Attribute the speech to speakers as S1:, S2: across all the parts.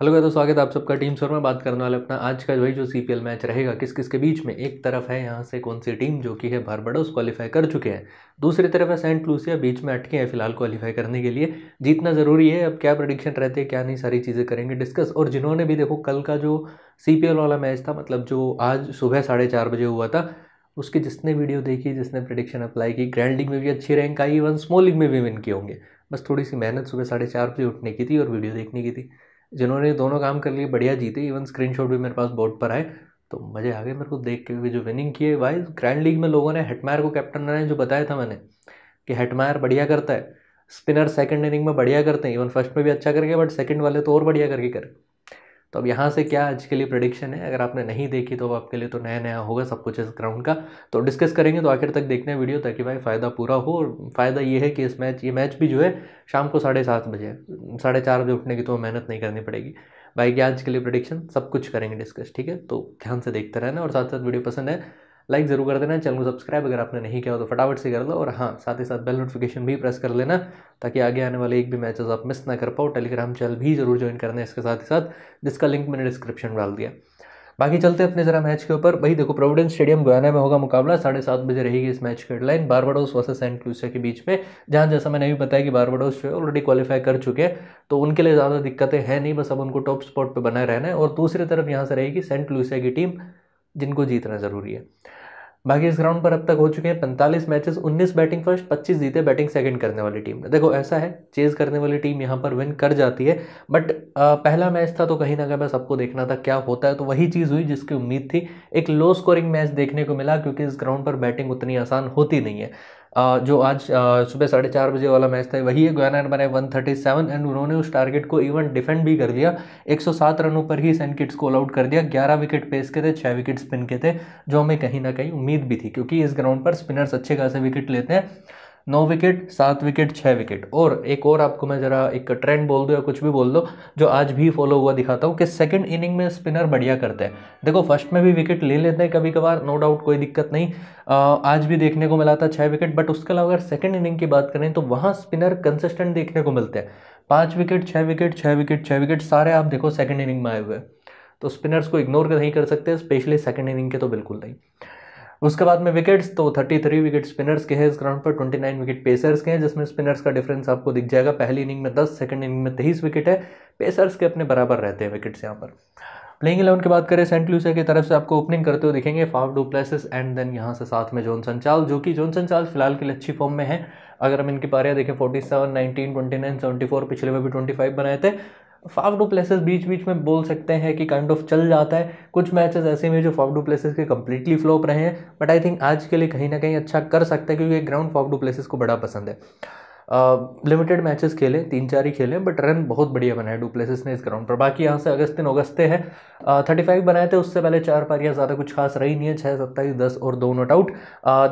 S1: hello तो स्वागत है आप सबका टीम सर में बात करने वाले अपना आज का वही जो सी मैच रहेगा किस किस के बीच में एक तरफ है यहाँ से कौन सी टीम जो कि है बारबाडोस क्वालिफाई कर चुके हैं दूसरी तरफ है सेंट लूसिया बीच में अटके हैं फिलहाल क्वालिफाई करने के लिए जीतना ज़रूरी है अब क्या प्रडिक्शन रहते हैं क्या नहीं सारी चीज़ें करेंगे डिस्कस और जिन्होंने भी देखो कल का जो सी वाला मैच था मतलब जो आज सुबह साढ़े चार बजे हुआ था उसकी जिसने वीडियो देखी जिसने प्रडिक्शन अप्लाई की ग्रैंड लीग में भी अच्छी रैंक आई इवन स्मॉल लीग में भी विन किए होंगे बस थोड़ी सी मेहनत सुबह साढ़े चार बजे उठने की थी और वीडियो देखने की थी जिन्होंने दोनों काम कर लिए बढ़िया जीते इवन स्क्रीनशॉट भी मेरे पास बोर्ड पर आए तो मज़े आ गए मेरे को देख के भी जो विनिंग किए भाई ग्रैंड लीग में लोगों ने हेटमायर को कैप्टन बनाया जो बताया था मैंने कि हेटमायर बढ़िया करता है स्पिनर सेकंड इनिंग में बढ़िया करते हैं इवन फर्स्ट में भी अच्छा करके बट सेकंड वाले तो और बढ़िया करके करें तो अब यहाँ से क्या आज के लिए प्रडिक्शन है अगर आपने नहीं देखी तो आपके लिए तो नया नया होगा सब कुछ इस ग्राउंड का तो डिस्कस करेंगे तो आखिर तक देखना वीडियो ताकि भाई फ़ायदा पूरा हो और फ़ायदा ये है कि इस मैच ये मैच भी जो है शाम को साढ़े सात बजे साढ़े चार बजे उठने की तो मेहनत नहीं करनी पड़ेगी भाई क्या आज के लिए प्रडिक्शन सब कुछ करेंगे डिस्कस ठीक है तो ध्यान से देखते रहना और साथ साथ वीडियो पसंद है लाइक ज़रूर कर देना चैनल को सब्सक्राइब अगर आपने नहीं किया तो फटाफट से कर लो और हाँ साथ ही साथ बेल नोटिफिकेशन भी प्रेस कर लेना ताकि आगे आने वाले एक भी मैचेस आप मिस ना कर पाओ टेलीग्राम चैनल भी ज़रूर ज्वाइन करना है इसके साथ ही साथ जिसका लिंक मैंने डिस्क्रिप्शन में डाल दिया बाकी चलते अपने ज़रा मैच के ऊपर भाई देखो प्रोविडेंस स्टेडियम गोयना में होगा मुकाबला साढ़े सात बजे रहेगी इस मैच की headline Barbados versus Saint Lucia के बीच में जहाँ जैसा मैंने भी बताया कि बारबाडोस जो है ऑलरेडी क्वालिफाई कर चुके हैं तो उनके लिए ज़्यादा दिक्कतें हैं नहीं बस अब उनको टॉप स्पॉट पर बनाए रहना है और दूसरी तरफ यहाँ से रहेगी सेंट लूसिया की टीम जिनको जीतना ज़रूरी है बाकी इस ग्राउंड पर अब तक हो चुके हैं पैंतालीस मैचेस उन्नीस बैटिंग फर्स्ट पच्चीस जीते बैटिंग सेकंड करने वाली टीम ने देखो ऐसा है चेज करने वाली टीम यहाँ पर विन कर जाती है बट पहला मैच था तो कहीं ना कहीं बस सबको देखना था क्या होता है तो वही चीज़ हुई जिसकी उम्मीद थी एक लो स्कोरिंग मैच देखने को मिला क्योंकि इस ग्राउंड पर बैटिंग उतनी आसान होती नहीं है जो आज सुबह साढ़े चार बजे वाला मैच था वही है गुयाना ने बनाए 137 एंड उन्होंने उस टारगेट को इवन डिफेंड भी कर लिया 107 रनों पर ही सेंट किट्स को ऑल आउट कर दिया 11 विकेट पेस के थे 6 विकेट स्पिन के थे जो हमें कहीं ना कहीं उम्मीद भी थी क्योंकि इस ग्राउंड पर स्पिनर्स अच्छे खासे विकेट लेते हैं नौ विकेट सात विकेट छः विकेट और एक और आपको मैं ज़रा एक ट्रेंड बोल दूँ या कुछ भी बोल दो जो आज भी फॉलो हुआ दिखाता हूँ कि सेकंड इनिंग में स्पिनर बढ़िया करते हैं देखो फर्स्ट में भी विकेट ले लेते हैं कभी कभार नो डाउट कोई दिक्कत नहीं आज भी देखने को मिला था छः विकेट बट उसके अलावा अगर सेकेंड इनिंग की बात करें तो वहाँ स्पिनर कंसिस्टेंट देखने को मिलते हैं पाँच विकेट छः विकेट छः विकेट छः विकेट सारे आप देखो सेकेंड इनिंग में आए हुए हैं तो स्पिनर्स को इग्नोर नहीं कर सकते स्पेशली सेकेंड इनिंग के तो बिल्कुल नहीं उसके बाद में विकेट्स तो 33 विकेट स्पिनर्स के हैं इस ग्राउंड पर 29 विकेट पेसर्स के हैं जिसमें स्पिनर्स का डिफरेंस आपको दिख जाएगा पहली इनिंग में 10 सेकंड इनिंग में तेईस विकेट है पेसर्स के अपने बराबर रहते हैं विकेट्स यहाँ पर प्लेइंग इलेवन की बात करें सेंट लूसिया की तरफ से आपको ओपनिंग करते हुए दिखेंगे फाव डू प्लेसेस एंड देन यहाँ से साथ में जॉनसन चार्ल जो कि जॉनसन चार्ल फिलहाल के लिए अच्छी फॉर्म में है अगर हम इनकी पारियाँ देखें 47, 19, 29, 74 पिछले में भी 25 बनाए थे फाफ डू प्लेसेस बीच बीच में बोल सकते हैं कि काइंड kind ऑफ of चल जाता है कुछ मैचेस ऐसे में जो फाफ डू प्लेसेस के कम्प्लीटली फ्लॉप रहे हैं बट आई थिंक आज के लिए कहीं ना कहीं अच्छा कर सकता है क्योंकि ग्राउंड फाफ डू प्लेसेस को बड़ा पसंद है लिमिटेड मैचेस खेले तीन चार ही खेले बट रन बहुत बढ़िया बनाए डुप्लेसिस ने इस ग्राउंड पर बाकी यहाँ से अगस्त दिन अगस्ते हैं थर्टी फाइव बनाए थे उससे पहले चार पारियाँ ज़्यादा कुछ खास रही नहीं है छः सत्ताईस दस और दो नॉट आउट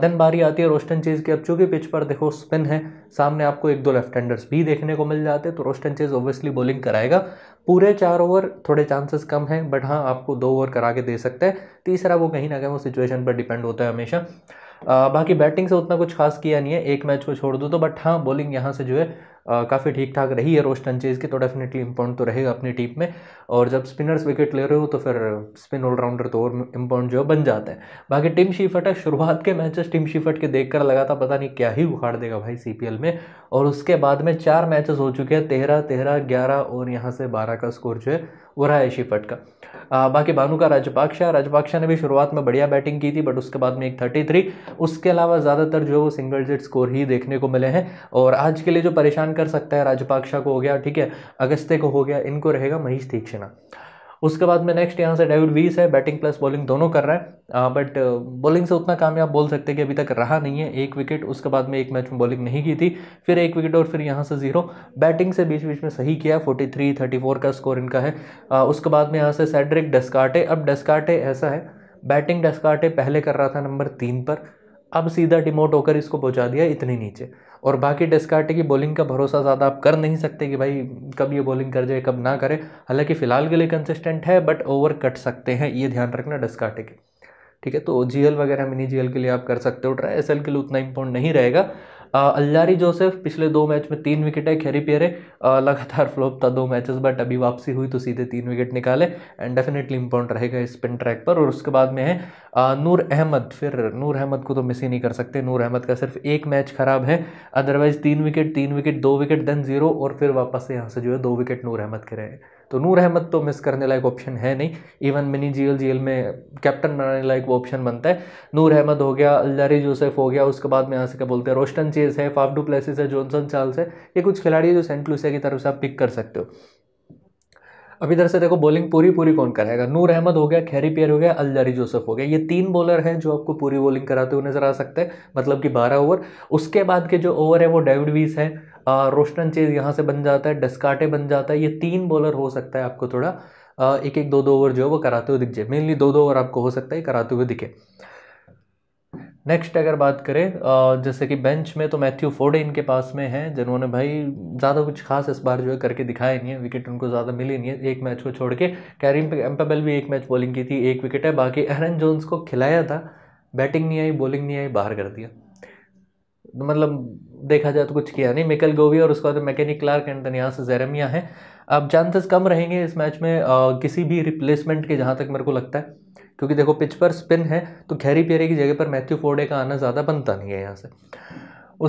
S1: देन बारी आती है रोस्टन चीज़ की अब चूँकि पिच पर देखो स्पिन है सामने आपको एक दो लेफ्ट हैंडर्स भी देखने को मिल जाते तो रोस्टन चेज़ ऑब्वियसली बॉलिंग कराएगा पूरे चार ओवर थोड़े चांसेस कम हैं बट हाँ आपको दो ओवर करा के दे सकते हैं तीसरा वो कहीं ना कहीं वो सिचुएशन पर डिपेंड होता है हमेशा बाकी बैटिंग से उतना कुछ खास किया नहीं है एक मैच को छोड़ दो तो बट हाँ बॉलिंग यहाँ से जो है काफ़ी ठीक ठाक रही है रोशन चेज़ की तो डेफिनेटली इम्पोर्टेंट तो रहेगा अपनी टीम में और जब स्पिनर्स विकेट ले रहे हो तो फिर स्पिन ऑलराउंडर तो और इम्पोर्टेंट जो बन जाता है बाकी टिम शीफट है शुरुआत के मैचेस टिम शीफट के देख कर लगा था पता नहीं क्या ही उखाड़ देगा भाई सी में और उसके बाद में चार मैचेस हो चुके हैं तेरह तेरह ग्यारह और यहाँ से बारह का स्कोर जो है वो रहा है शीफट का आ, बाकी बानू का राजपाक्षा राजपाक्षा ने भी शुरुआत में बढ़िया बैटिंग की थी बट उसके बाद में एक थर्टी थ्री उसके अलावा ज़्यादातर जो है वो सिंगल जेट स्कोर ही देखने को मिले हैं और आज के लिए जो परेशान भुगतान कर सकता है राजपाक्षा को हो गया ठीक है अगस्त्य को हो गया इनको रहेगा महेश दीक्षिणा उसके बाद में नेक्स्ट यहाँ से डेविड वीस है बैटिंग प्लस बॉलिंग दोनों कर रहा है आ, बट बॉलिंग uh, से उतना कामयाब बोल सकते हैं कि अभी तक रहा नहीं है एक विकेट उसके बाद में एक मैच में बॉलिंग नहीं की थी फिर एक विकेट और फिर यहाँ से जीरो बैटिंग से बीच बीच में सही किया फोर्टी थ्री थर्टी फोर का स्कोर इनका है आ, उसके बाद में यहाँ से सैड्रिक डस्काटे अब डस्काटे ऐसा है बैटिंग डस्काटे पहले कर रहा था नंबर तीन पर अब सीधा डिमोट होकर इसको पहुंचा दिया इतने नीचे और बाकी डेस्कार्टे की बॉलिंग का भरोसा ज़्यादा आप कर नहीं सकते कि भाई कब ये बॉलिंग कर जाए कब ना करे हालांकि फ़िलहाल के लिए कंसिस्टेंट है बट ओवर कट सकते हैं ये ध्यान रखना डेस्कार्टे के ठीक है तो जी वगैरह मिनी जी के लिए आप कर सकते हो ट्राई एस के लिए उतना इम्पोर्ट नहीं रहेगा अल्लारी जोसेफ पिछले दो मैच में तीन विकेट है खेरी पियरे लगातार फ्लॉप था दो मैचेस बट अभी वापसी हुई तो सीधे तीन विकेट निकाले एंड डेफिनेटली इम्पोर्टेंट रहेगा इस स्पिन ट्रैक पर और उसके बाद में है नूर अहमद फिर नूर अहमद को तो मिस ही नहीं कर सकते नूर अहमद का सिर्फ एक मैच खराब है अदरवाइज तीन विकेट तीन विकेट दो विकेट देन जीरो और फिर वापस से यहाँ से जो है दो विकेट नूर अहमद के रहे हैं तो नूर अहमद तो मिस करने लायक ऑप्शन है नहीं इवन मिनी जी एल में कैप्टन बनाने लायक वो ऑप्शन बनता है नूर अहमद हो गया अल्जारी जोसेफ हो गया उसके बाद में यहाँ से क्या बोलते हैं रोस्टन चेज है फाफडू प्लेसिस है जॉनसन चार्ल्स है ये कुछ खिलाड़ी है जो सेंट लूसिया की तरफ से आप पिक कर सकते हो अब इधर से देखो बॉलिंग पूरी पूरी कौन कराएगा नूर अहमद हो गया खैरी पेयर हो गया अलजारी जोसेफ हो गया ये तीन बॉलर हैं जो आपको पूरी बॉलिंग कराते हुए नजर आ सकते हैं मतलब कि बारह ओवर उसके बाद के जो ओवर है वो डेविड वीस है रोस्टन चेज यहाँ से बन जाता है डस्काटे बन जाता है ये तीन बॉलर हो सकता है आपको थोड़ा एक एक दो दो ओवर जो है वो कराते हुए दिख जाए मेनली दो दो ओवर आपको हो सकता है कराते हुए दिखे नेक्स्ट अगर बात करें जैसे कि बेंच में तो मैथ्यू फोर्डे इनके पास में हैं जिन्होंने भाई ज़्यादा कुछ खास इस बार जो है करके दिखाया नहीं है विकेट उनको ज़्यादा मिली नहीं है एक मैच को छोड़ के कैरिम एम्पेबल भी एक मैच बॉलिंग की थी एक विकेट है बाकी एरन जोन्स को खिलाया था बैटिंग नहीं आई बॉलिंग नहीं आई बाहर कर दिया मतलब देखा जाए तो कुछ किया नहीं मिकल गोवी और उसके बाद मैकेनिक क्लार्क एंड यहाँ से जेरेमिया है अब चांसेस कम रहेंगे इस मैच में आ, किसी भी रिप्लेसमेंट के जहाँ तक मेरे को लगता है क्योंकि देखो पिच पर स्पिन है तो खैरी पेरे की जगह पर मैथ्यू फोर्डे का आना ज़्यादा बनता नहीं है यहाँ से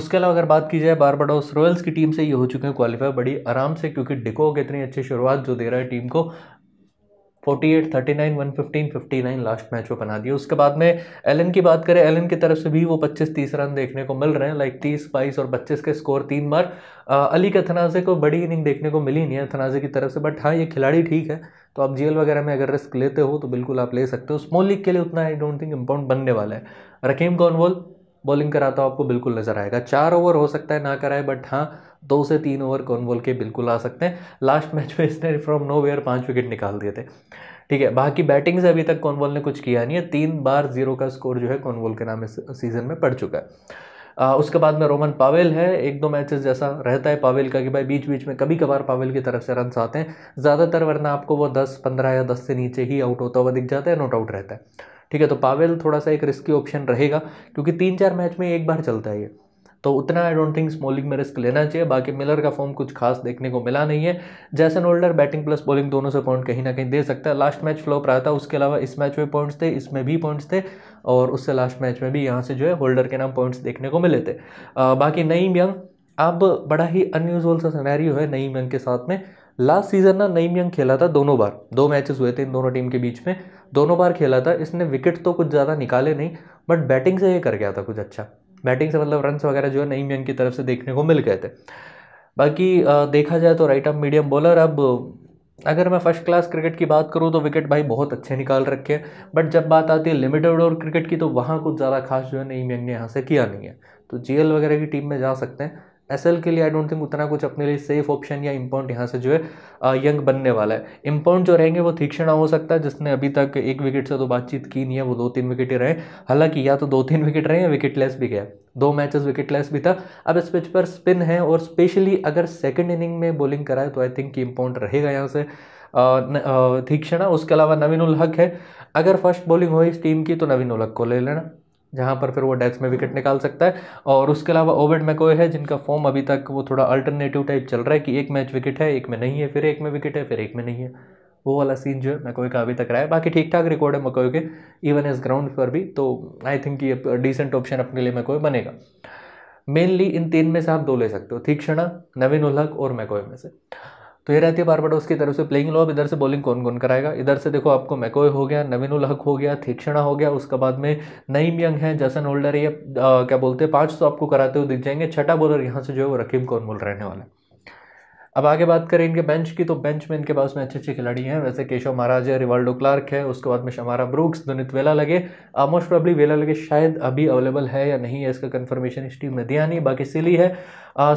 S1: उसके अलावा अगर बात की जाए बारबाडोस रॉयल्स की टीम से ये हो चुके हैं क्वालिफाई बड़ी आराम से क्योंकि डिको के इतनी अच्छी शुरुआत जो दे रहा है टीम को forty eight thirty nine one fifteen fifty nine last match में बना दिया उसके बाद में एलन की बात करें एलन की तरफ से भी वो पच्चीस तीस रन देखने को मिल रहे हैं लाइक तीस बाईस और पच्चीस के स्कोर तीन बार आ, अली के थनाजे को बड़ी इनिंग देखने को मिली नहीं है थनाजे की तरफ से बट हाँ ये खिलाड़ी ठीक है तो आप जी वगैरह में अगर रिस्क लेते हो तो बिल्कुल आप ले सकते हो स्मॉल लीग के लिए उतना आई डोंट थिंक इम्पोर्ट बनने वाला है रकीम कॉनवॉल बॉलिंग कराता हूँ आपको बिल्कुल नजर आएगा चार ओवर हो सकता है ना कराए बट हाँ दो से तीन ओवर कौन बोल के बिल्कुल आ सकते हैं लास्ट मैच में इसने फ्रॉम नो वेयर पाँच विकेट निकाल दिए थे ठीक है बाकी बैटिंग से अभी तक कॉनवॉल ने कुछ किया नहीं है तीन बार जीरो का स्कोर जो है कॉनवॉल के नाम इस सीज़न में पड़ चुका है आ, उसके बाद में रोमन पावेल है एक दो मैचेस जैसा रहता है पावेल का कि भाई बीच बीच में कभी कभार पावेल की तरफ से रन आते हैं ज़्यादातर वरना आपको वो दस पंद्रह या दस से नीचे ही आउट होता हुआ दिख जाता है नोट आउट रहता है ठीक है तो पावेल थोड़ा सा एक रिस्की ऑप्शन रहेगा क्योंकि तीन चार मैच में एक बार चलता है ये तो उतना आई डोंट थिंक स्मॉलिंग में रिस्क लेना चाहिए बाकी मिलर का फॉर्म कुछ खास देखने को मिला नहीं है Jason Holder batting plus bowling दोनों से पॉइंट कहीं ना कहीं दे सकता है लास्ट मैच फ्लॉप रहा था उसके अलावा इस मैच में पॉइंट्स थे इसमें भी पॉइंट्स थे और उससे लास्ट मैच में भी यहाँ से जो है होल्डर के नाम पॉइंट्स देखने को मिले थे आ, बाकी नईम यंग अब बड़ा ही अनयूजल सा सिनेरियो है नईम यंग के साथ में लास्ट सीज़न ना नईम यंग खेला था दोनों बार दो मैचेस हुए थे इन दोनों टीम के बीच में दोनों बार खेला था इसने विकेट तो कुछ ज़्यादा निकाले नहीं बट बैटिंग से ये कर गया था कुछ अच्छा बैटिंग से मतलब रनस वगैरह जो है नई यंग की तरफ से देखने को मिल गए थे बाकी देखा जाए तो राइट आर्म मीडियम बॉलर अब अगर मैं फर्स्ट क्लास क्रिकेट की बात करूँ तो विकेट भाई बहुत अच्छे निकाल रखे हैं बट जब बात आती है लिमिटेड ओवर क्रिकेट की तो वहाँ कुछ ज़्यादा खास जो है नई मैंग ने यहाँ से किया नहीं है तो जी वगैरह की टीम में जा सकते हैं एस के लिए आई डोंट थिंक उतना कुछ अपने लिए सेफ ऑप्शन या इम्पाउंड यहाँ से जो है यंग बनने वाला है इम्पाउंड जो रहेंगे वो तीक्षण हो सकता है जिसने अभी तक एक विकेट से तो बातचीत की नहीं है वो दो तीन विकेट ही रहे हालांकि या तो दो तीन विकेट रहे या लेस भी गया दो मैचेस विकेटलेस भी था अब इस पिच पर स्पिन है और स्पेशली अगर सेकेंड इनिंग में बॉलिंग कराए तो आई थिंक इम्पाउंड रहेगा यहाँ से क्षणा उसके अलावा नवीन उल हक है अगर फर्स्ट बॉलिंग हो इस टीम की तो नवीन उल हक को ले लेना जहाँ पर फिर वो डेप्थ में विकेट निकाल सकता है और उसके अलावा ओवेड मैकोए है जिनका फॉर्म अभी तक वो थोड़ा अल्टरनेटिव टाइप चल रहा है कि एक मैच विकेट है एक में नहीं है फिर एक में विकेट है फिर एक में नहीं है वो वाला सीन जो है मैकोई का अभी तक रहा है बाकी ठीक ठाक रिकॉर्ड है मकोई के इवन इस ग्राउंड पर भी तो आई थिंक ये डिसेंट ऑप्शन अपने लिए मैकोई बनेगा मेनली इन तीन में से आप दो ले सकते हो क्षणा नवीन उल्हक और मैकोई में से तो ये रहती है बारबाडोस की तरफ से प्लेइंग लॉब इधर से बॉलिंग कौन कौन कराएगा इधर से देखो आपको मैकोय हो गया नवीन उलहक हो गया थीक्षणा हो गया उसके बाद में नईम यंग है जसन होल्डर ये क्या बोलते हैं पाँच तो आपको कराते हुए दिख जाएंगे छठा बॉलर यहाँ से जो है वो रकीम कौन बोल रहने वाला है अब आगे बात करें इनके बेंच की तो बेंच में इनके पास में अच्छे अच्छे खिलाड़ी हैं वैसे केशव महाराज है रिवाल्डो क्लार्क है उसके बाद में शमारा ब्रूक्स दुनित वेला लगे मोस्ट प्रॉब्ली वेला लगे शायद अभी अवेलेबल है या नहीं है इसका कन्फर्मेशन इस टीम में दिया नहीं बाकी सिली है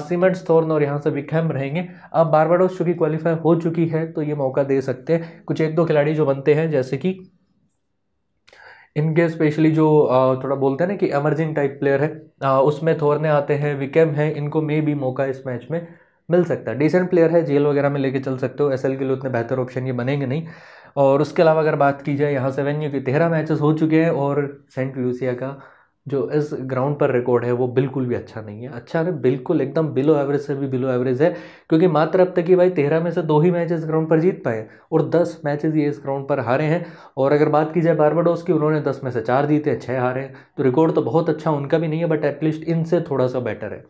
S1: सीमेंट्स थोर्न और यहाँ से विकहम रहेंगे अब बारबाडोस चूंकि क्वालिफाई हो चुकी है तो ये मौका दे सकते हैं कुछ एक दो खिलाड़ी जो बनते हैं जैसे कि इनके स्पेशली जो थोड़ा बोलते हैं ना कि एमर्जिंग टाइप प्लेयर है उसमें थोरने आते हैं विकेम है इनको मे भी मौका इस मैच में मिल सकता है डिसेंट प्लेयर है जेल वगैरह में लेके चल सकते हो एस के लिए उतने बेहतर ऑप्शन ये बनेंगे नहीं और उसके अलावा अगर बात की जाए यहाँ से वेन्यू की तेरह मैचेस हो चुके हैं और सेंट लूसिया का जो इस ग्राउंड पर रिकॉर्ड है वो बिल्कुल भी अच्छा नहीं है अच्छा नहीं बिल्कुल एकदम बिलो एवरेज से भी बिलो एवरेज है क्योंकि मात्र अब तक ही भाई तेरह में से दो ही मैचेस इस ग्राउंड पर जीत पाए और दस मैचेस ये इस ग्राउंड पर हारे हैं और अगर बात की जाए बारबाडोस की उन्होंने दस में से चार जीते छः हारे हैं तो रिकॉर्ड तो बहुत अच्छा उनका भी नहीं है बट एटलीस्ट इनसे थोड़ा सा बेटर है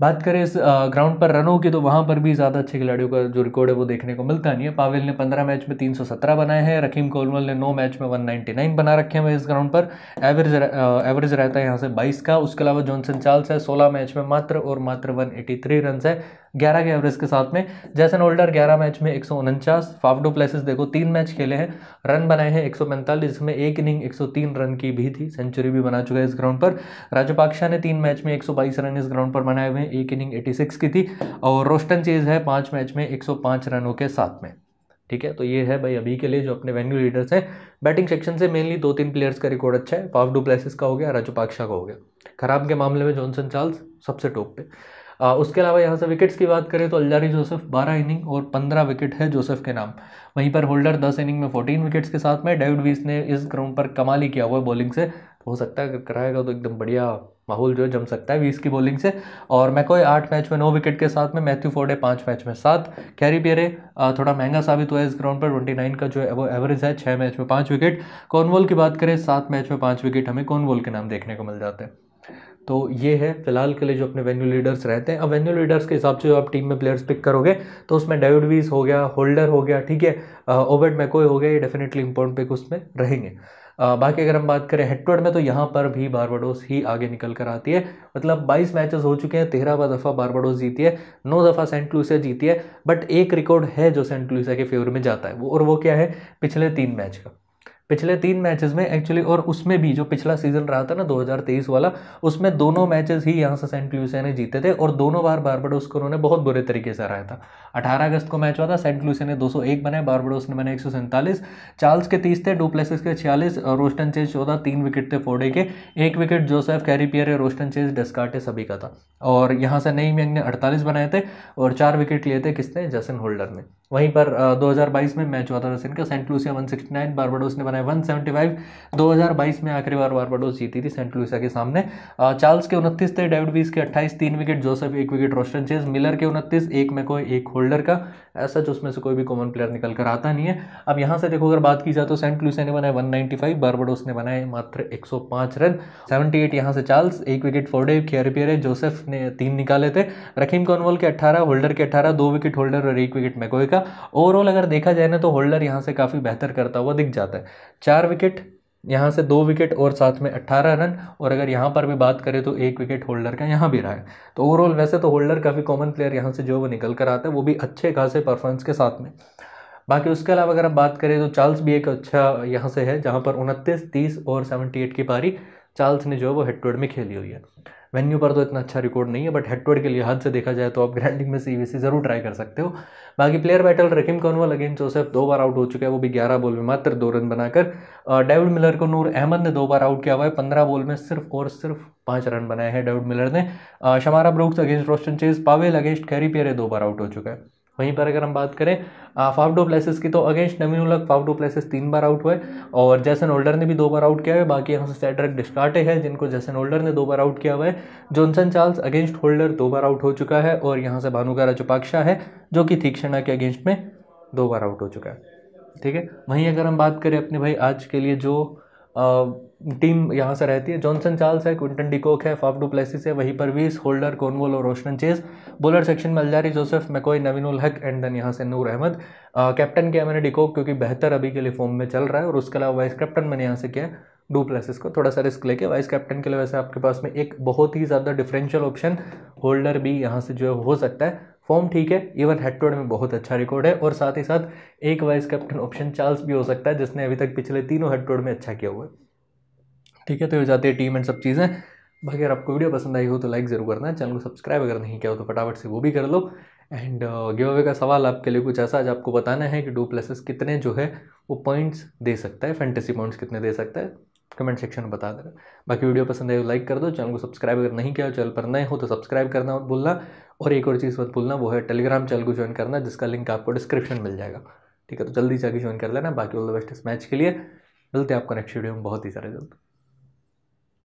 S1: बात करें इस ग्राउंड पर रनों की तो वहाँ पर भी ज़्यादा अच्छे खिलाड़ियों का जो रिकॉर्ड है वो देखने को मिलता नहीं है पावेल ने 15 मैच में 317 बनाए हैं रकीम कोलवल ने 9 मैच में 199 बना रखे हैं इस ग्राउंड पर एवरेज एवरेज रहता है यहाँ से 22 का उसके अलावा जॉनसन चार्ल्स है 16 मैच में मात्र और मात्र 183 रन है ग्यारह के एवरेज के साथ में जैसन होल्डर ग्यारह मैच में एक सौ उनचास फाफडो प्लेसेस देखो तीन मैच खेले हैं रन बनाए हैं एक सौ पैंतालीस इसमें एक इनिंग एक सौ तीन रन की भी थी सेंचुरी भी बना चुका है इस ग्राउंड पर राजपाक्षा ने तीन मैच में एक सौ बाईस रन इस ग्राउंड पर बनाए हुए हैं एक इनिंग एटी सिक्स की थी और रोस्टन चेज है पाँच मैच में एक सौ पाँच रनों के साथ में ठीक है तो ये है भाई अभी के लिए जो अपने वेन्यू लीडर्स हैं बैटिंग सेक्शन से मेनली दो तीन प्लेयर्स का रिकॉर्ड अच्छा है फाफडो डू प्लेसिस का हो गया राजोपाक्षा का हो गया खराब के मामले में जॉनसन चार्ल्स सबसे टॉप पे उसके अलावा यहाँ से विकेट्स की बात करें तो अल्जारी जोसेफ बारह इनिंग और पंद्रह विकेट है जोसेफ के नाम वहीं पर होल्डर दस इनिंग में फोर्टीन विकेट्स के साथ में डेविड वीस ने इस ग्राउंड पर कमाल ही किया हुआ है बॉलिंग से हो सकता है अगर कराएगा तो एकदम बढ़िया माहौल जो है जम सकता है वीस की बॉलिंग से और मैकोय आठ मैच में नौ विकेट के साथ में मैथ्यू फोर्डे पाँच मैच में सात कैरी पियरे थोड़ा महंगा साबित हुआ है इस ग्राउंड पर ट्वेंटी नाइन का जो है वो एवरेज है छः मैच में पाँच विकेट कॉनवॉल की बात करें सात मैच में पाँच विकेट हमें कॉनवॉल के नाम देखने को मिल जाते हैं तो ये है फिलहाल के लिए जो अपने वेन्यू लीडर्स रहते हैं अब वेन्यू लीडर्स के हिसाब से जो आप टीम में प्लेयर्स पिक करोगे तो उसमें डेविड वीज हो गया होल्डर हो गया ठीक है ओबर्ट मैकोय हो गया ये डेफिनेटली इंपॉर्टेंट पिक उसमें रहेंगे आ, बाकी अगर हम बात करें हेडवर्ड में तो यहाँ पर भी बारबाडोस ही आगे निकल कर आती है मतलब 22 मैचेस हो चुके हैं तेरह दफ़ा बारबाडोस जीती है नौ दफ़ा सेंट लूसिया जीती है बट एक रिकॉर्ड है जो सेंट लूसिया के फेवर में जाता है वो और वो क्या है पिछले तीन मैच का पिछले तीन मैचेस में एक्चुअली और उसमें भी जो पिछला सीजन रहा था ना 2023 वाला उसमें दोनों मैचेस ही यहाँ से सेंट लूसिया ने जीते थे और दोनों बार बारबडोस को उन्होंने बहुत बुरे तरीके से हराया था 18 अगस्त को मैच हुआ था सेंट लूसिया ने 201 बनाए बारबडोस ने बनाए एक चार्ल्स के तीस थे डुप्लेसिस के छियालीस रोस्टन चेज चौदह तीन विकेट थे फोर्डे के एक wicket Joseph Khary Pierre Roston Chase डेस्कार्टे सभी का था और यहाँ से नई मैंग ने अड़तालीस बनाए थे और चार विकेट लिए थे किसने जसन होल्डर ने वहीं पर दो में मैच हुआ था जसन का सेंट लूसिया नाइन बारबडोस ने बनाया है 175 2022 में आखिरी बार बारबाडोस जीती थी सेंट लुइसा के सामने चार्ल्स के उनतीस थे डेविड बीस के अट्ठाईस तीन विकेट जोसेफ एक विकेट रोशन चेज मिलर के उनतीस एक में कोई एक होल्डर का ऐसा जो उसमें से कोई भी कॉमन प्लेयर निकल कर आता नहीं है अब यहाँ से देखो अगर बात की जाए तो सेंट लुइसा ने बनाए 195 बारबाडोस ने बनाए मात्र 105 रन सेवेंटी एट यहाँ से चार्ल्स एक wicket Forde Khary Pierre Joseph ने तीन निकाले थे रखीम कॉनवल के अट्ठारह होल्डर के अट्ठारह दो विकेट होल्डर और एक विकेट मैकोए का ओवरऑल अगर देखा जाए ना तो होल्डर यहाँ से काफ़ी बेहतर करता हुआ दिख जाता है चार विकेट यहाँ से दो विकेट और साथ में 18 रन और अगर यहाँ पर भी बात करें तो एक विकेट होल्डर का यहाँ भी रहा है तो ओवरऑल वैसे तो होल्डर काफ़ी कॉमन प्लेयर यहाँ से जो वो निकल कर आता है वो भी अच्छे खासे परफॉर्मेंस के साथ में बाकी उसके अलावा अगर हम बात करें तो चार्ल्स भी एक अच्छा यहाँ से है जहाँ पर उनतीस तीस और सेवेंटी एट की पारी चार्ल्स ने जो है वो हेड टू हेड में खेली हुई है वेन्यू पर तो इतना अच्छा रिकॉर्ड नहीं है बट हेड टू हेड के लिहाज से देखा जाए तो आप ग्रैंडिंग में सी ज़रूर ट्राई कर सकते हो बाकी player battle Rahkeem Cornwall again Joseph दो बार आउट हो चुका है वो भी ग्यारह बॉल में मात्र दो रन बनाकर डेविड मिलर को नूर अहमद ने दो बार आउट किया हुआ है पंद्रह बॉल में सिर्फ और सिर्फ पाँच रन बनाए हैं डेविड मिलर ने Shamarh Brooks against Roston Chase Powell against Khary Pierre दो बार आउट हो चुका है वहीं पर अगर हम बात करें फाफ प्लेसेस की तो अगेंस्ट नवीन उलक फाफ प्लेसेस तीन बार आउट हुए और जैसन होल्डर ने भी दो बार आउट किया है बाकी यहाँ से सेड्रिक डिस्कार्टे हैं जिनको जैसन होल्डर ने दो बार आउट किया हुआ है जॉनसन चार्ल्स अगेंस्ट होल्डर दो बार आउट हो चुका है और यहाँ से भानुका राजोपाक्षा है जो कि थीक्षणा के अगेंस्ट में दो बार आउट हो चुका है ठीक है वहीं अगर हम बात करें अपने भाई आज के लिए जो टीम यहाँ से रहती है जॉनसन चार्ल्स है क्विंटन डिकोक है फाफ डू प्लेसिस है वहीं पर वीस होल्डर कॉर्नवोल और रोशन चेज बॉलर सेक्शन में Alzarri Joseph McCoy Naveen ul Haq and then यहाँ से नूर अहमद कैप्टन किया मैंने डिकोक क्योंकि बेहतर अभी के लिए फॉर्म में चल रहा है और उसके अलावा वाइस कैप्टन मैंने यहाँ से किया डू प्लेसिस को थोड़ा सा रिस्क लेके वाइस कैप्टन के लिए वैसे आपके पास में एक बहुत ही ज़्यादा डिफरेंशियल ऑप्शन होल्डर भी यहाँ से जो है हो सकता है फॉर्म ठीक है इवन हेड टू हेड में बहुत अच्छा रिकॉर्ड है और साथ ही साथ एक वाइस कैप्टन ऑप्शन चार्ल्स भी हो सकता है जिसने अभी तक पिछले तीनों हेड टू हेड में अच्छा किया हुआ है ठीक है तो ये जाती है टीम एंड सब चीज़ें बाकी अगर आपको वीडियो पसंद आई हो तो लाइक ज़रूर करना चैनल को सब्सक्राइब अगर नहीं किया हो तो फटाफट से वो भी कर लो एंड गिव अवे का सवाल आपके लिए कुछ ऐसा आज आपको बताना है कि डू प्लेसेस कितने जो है वो पॉइंट्स दे सकता है फैंटेसी पॉइंट्स कितने दे सकता है कमेंट सेक्शन में बता देना बाकी वीडियो पसंद आए तो लाइक कर दो चैनल को सब्सक्राइब अगर नहीं किया चैनल पर नए हो तो सब्सक्राइब करना मत भूलना और एक और चीज़ मत भूलना वो है टेलीग्राम चैनल को ज्वाइन करना जिसका लिंक आपको डिस्क्रिप्शन मिल जाएगा ठीक है तो जल्दी जाके ज्वाइन कर लेना बाकी ऑल द बेस्ट इस मैच के लिए मिलते हैं आपको नेक्स्ट वीडियो में बहुत ही सारे जल्द